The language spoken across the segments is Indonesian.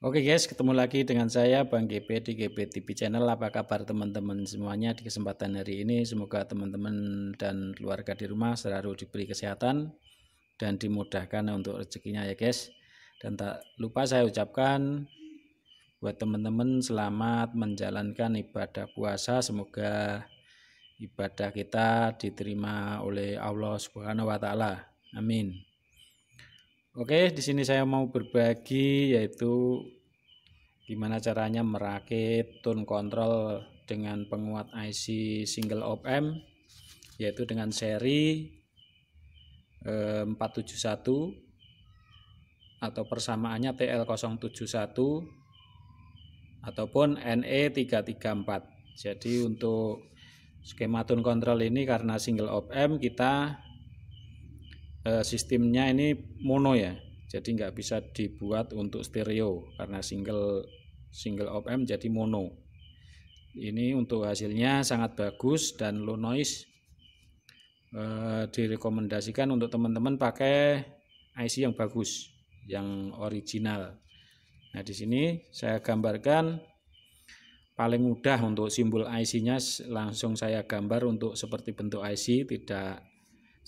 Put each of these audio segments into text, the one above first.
Oke guys, ketemu lagi dengan saya Bang GP di GP TV Channel. Apa kabar teman-teman semuanya di kesempatan hari ini? Semoga teman-teman dan keluarga di rumah selalu diberi kesehatan dan dimudahkan untuk rezekinya ya guys. Dan tak lupa saya ucapkan buat teman-teman selamat menjalankan ibadah puasa. Semoga ibadah kita diterima oleh Allah Subhanahu wa taala. Amin. Oke, di sini saya mau berbagi yaitu gimana caranya merakit tone control dengan penguat IC single op amp yaitu dengan seri 471 eh, atau persamaannya TL071 ataupun NE334. Jadi untuk skema tone control ini karena single op amp kita Eh, sistemnya ini mono ya jadi nggak bisa dibuat untuk stereo karena single single op amp jadi mono ini untuk hasilnya sangat bagus dan low noise e, direkomendasikan untuk teman-teman pakai IC yang bagus yang original nah di sini saya gambarkan paling mudah untuk simbol IC-nya langsung saya gambar untuk seperti bentuk IC tidak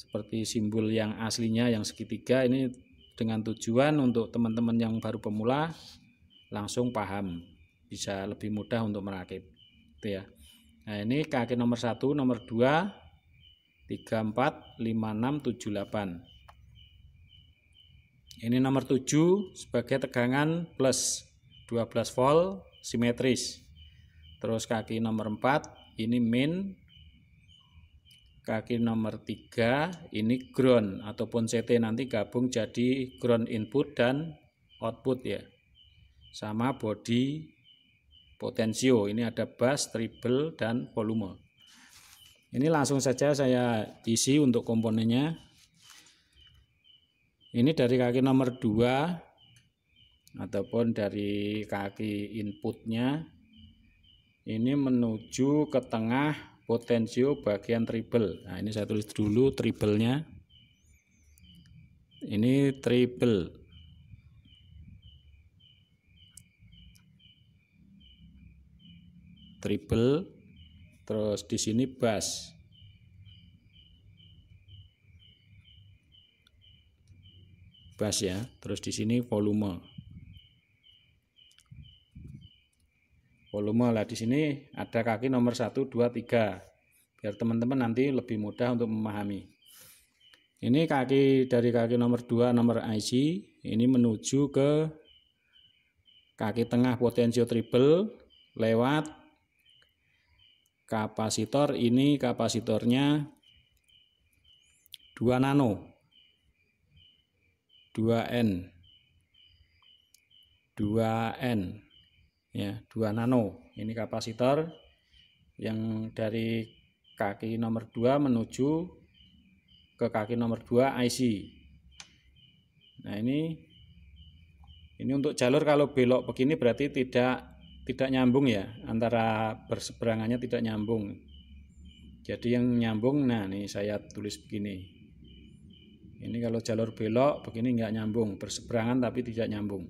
seperti simbol yang aslinya yang segitiga ini dengan tujuan untuk teman-teman yang baru pemula langsung paham bisa lebih mudah untuk merakit itu ya nah ini kaki nomor satu nomor dua tiga empat lima enam tujuh delapan ini nomor tujuh sebagai tegangan plus 12 volt simetris terus kaki nomor 4 ini min kaki nomor 3 ini ground ataupun CT nanti gabung jadi ground input dan output ya sama body potensio ini ada bass, treble, dan volume ini langsung saja saya isi untuk komponennya ini dari kaki nomor 2 ataupun dari kaki inputnya ini menuju ke tengah potensio bagian triple nah ini saya tulis dulu nya ini triple triple terus di sini bass bass ya terus di sini volume volume lah di sini ada kaki nomor 1 2 3 biar teman-teman nanti lebih mudah untuk memahami ini kaki dari kaki nomor 2 nomor IC ini menuju ke kaki tengah potensio triple lewat kapasitor ini kapasitornya 2 nano 2N 2N ya 2 nano ini kapasitor yang dari kaki nomor 2 menuju ke kaki nomor 2 IC nah ini ini untuk jalur kalau belok begini berarti tidak tidak nyambung ya antara berseberangannya tidak nyambung jadi yang nyambung nah ini saya tulis begini ini kalau jalur belok begini nggak nyambung berseberangan tapi tidak nyambung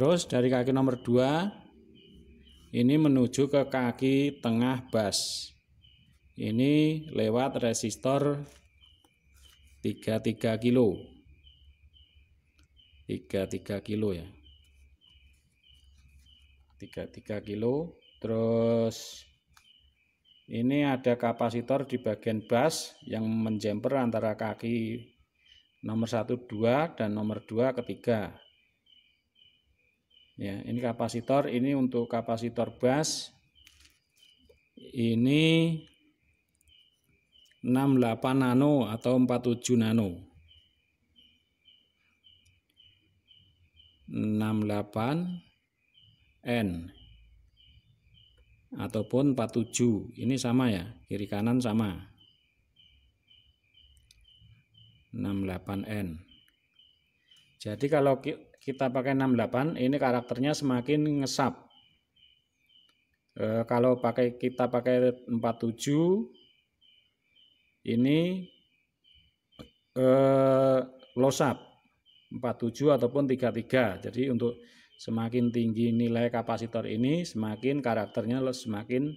Terus dari kaki nomor 2 ini menuju ke kaki tengah bas. Ini lewat resistor 33 kilo. 33 kilo ya. 33 kilo. Terus ini ada kapasitor di bagian bas yang menjemper antara kaki nomor 1 2 dan nomor 2 ketiga ya ini kapasitor ini untuk kapasitor bus ini 68 nano atau 47 nano 68 N ataupun 47 ini sama ya kiri kanan sama 68N jadi kalau kita pakai 68 ini karakternya semakin ngesap e, kalau pakai kita pakai 47 ini e, losap 47 ataupun 33 jadi untuk semakin tinggi nilai kapasitor ini semakin karakternya semakin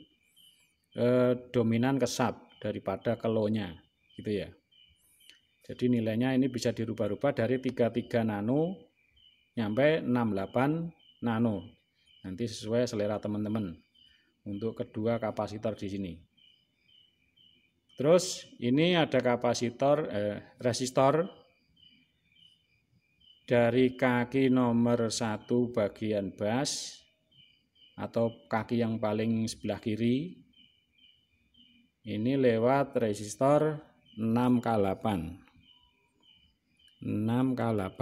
e, dominan kesap daripada kelonya gitu ya jadi nilainya ini bisa dirubah-rubah dari 33 nano nyampe 68 nano. Nanti sesuai selera teman-teman untuk kedua kapasitor di sini. Terus ini ada kapasitor eh, resistor dari kaki nomor satu bagian bus atau kaki yang paling sebelah kiri. Ini lewat resistor 6K8. 6K8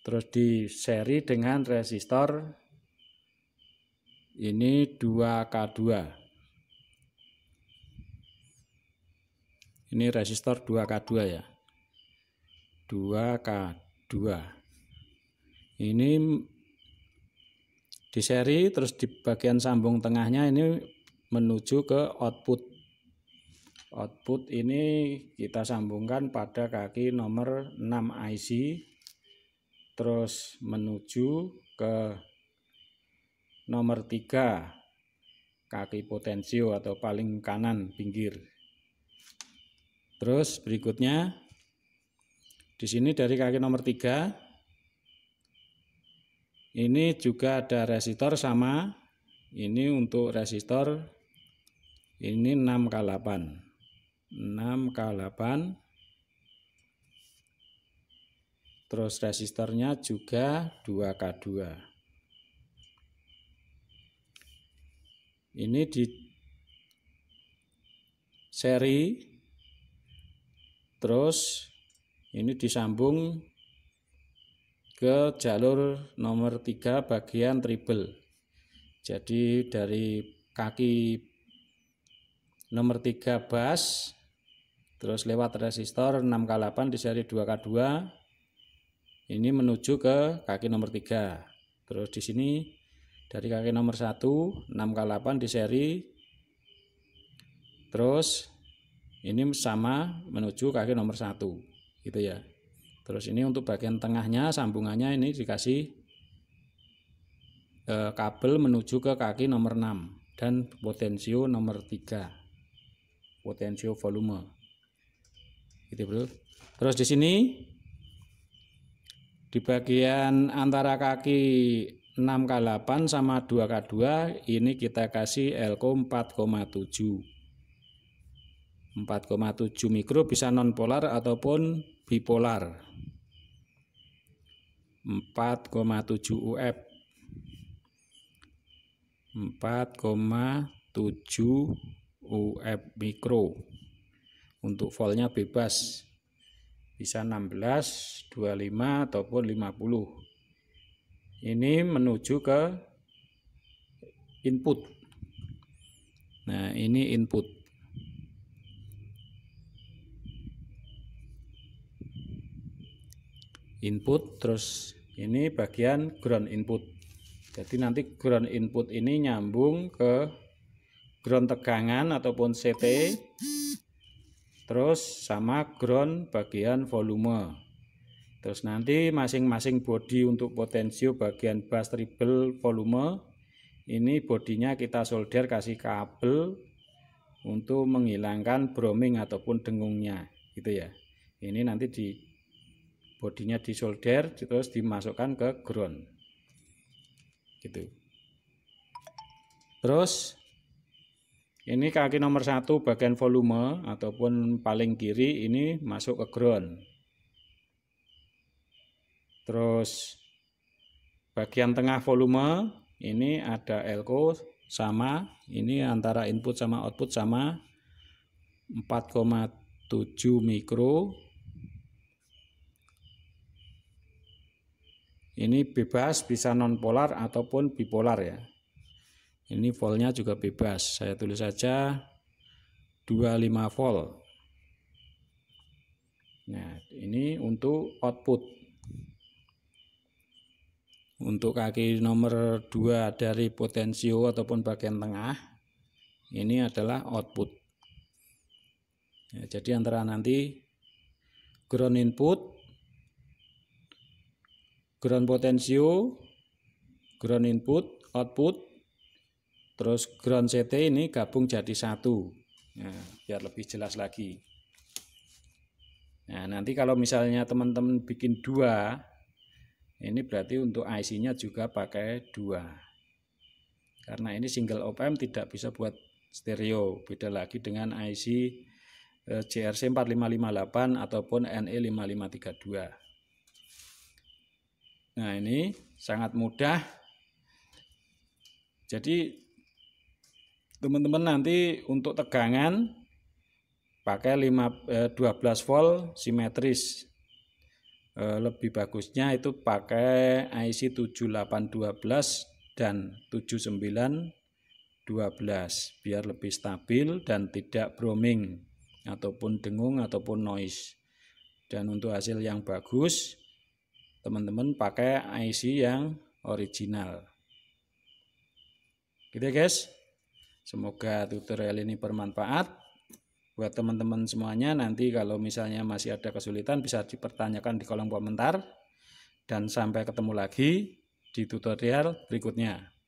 terus di seri dengan resistor ini 2K2 ini resistor 2K2 ya 2K2 ini di seri terus di bagian sambung tengahnya ini menuju ke output output ini kita sambungkan pada kaki nomor 6 IC terus menuju ke nomor 3 kaki potensio atau paling kanan pinggir terus berikutnya di sini dari kaki nomor 3 ini juga ada resistor sama ini untuk resistor ini 6 k 8 6 k 8 Terus resistornya juga 2K2. Ini di seri terus ini disambung ke jalur nomor 3 bagian triple. Jadi dari kaki nomor 3 bass terus lewat resistor 6K8 di seri 2K2 ini menuju ke kaki nomor 3. Terus di sini dari kaki nomor 1 6 kali 8 di seri. Terus ini sama menuju kaki nomor 1. Gitu ya. Terus ini untuk bagian tengahnya sambungannya ini dikasih eh, kabel menuju ke kaki nomor 6 dan potensio nomor 3. Potensio volume. Gitu, Bro. Terus di sini di bagian antara kaki 6K8 sama 2K2 ini kita kasih elko 4,7 4,7 mikro bisa nonpolar ataupun bipolar 4,7 UF 4,7 UF mikro untuk voltnya bebas bisa 16, 25 ataupun 50. Ini menuju ke input. Nah, ini input. Input terus ini bagian ground input. Jadi nanti ground input ini nyambung ke ground tegangan ataupun CT terus sama ground bagian volume terus nanti masing-masing body untuk potensio bagian bass triple volume ini bodinya kita solder kasih kabel untuk menghilangkan broming ataupun dengungnya gitu ya ini nanti di bodinya disolder terus dimasukkan ke ground gitu terus ini kaki nomor satu bagian volume ataupun paling kiri ini masuk ke ground. Terus bagian tengah volume ini ada elko sama, ini antara input sama output sama 4,7 mikro. Ini bebas bisa non polar ataupun bipolar ya ini voltnya juga bebas saya tulis saja 25 volt nah ini untuk output untuk kaki nomor 2 dari potensio ataupun bagian tengah ini adalah output ya, jadi antara nanti ground input ground potensio ground input output Terus ground CT ini gabung jadi satu. Nah, biar lebih jelas lagi. Nah, nanti kalau misalnya teman-teman bikin dua, ini berarti untuk IC-nya juga pakai dua. Karena ini single op amp tidak bisa buat stereo. Beda lagi dengan IC CRC 4558 ataupun NE5532. Nah, ini sangat mudah. Jadi teman-teman nanti untuk tegangan pakai 5, eh, 12 volt simetris eh, lebih bagusnya itu pakai IC 7812 dan 7912 biar lebih stabil dan tidak broming ataupun dengung ataupun noise dan untuk hasil yang bagus teman-teman pakai IC yang original gitu ya, guys Semoga tutorial ini bermanfaat buat teman-teman semuanya. Nanti kalau misalnya masih ada kesulitan bisa dipertanyakan di kolom komentar. Dan sampai ketemu lagi di tutorial berikutnya.